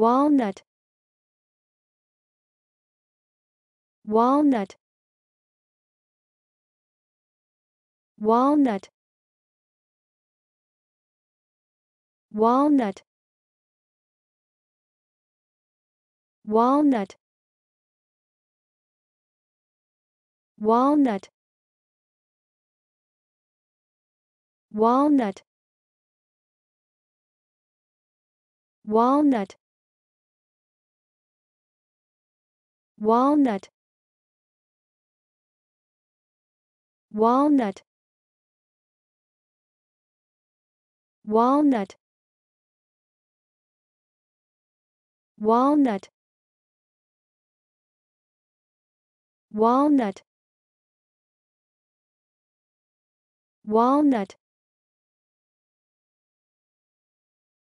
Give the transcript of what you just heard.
walnut walnut walnut walnut walnut walnut walnut walnut walnut walnut walnut walnut walnut walnut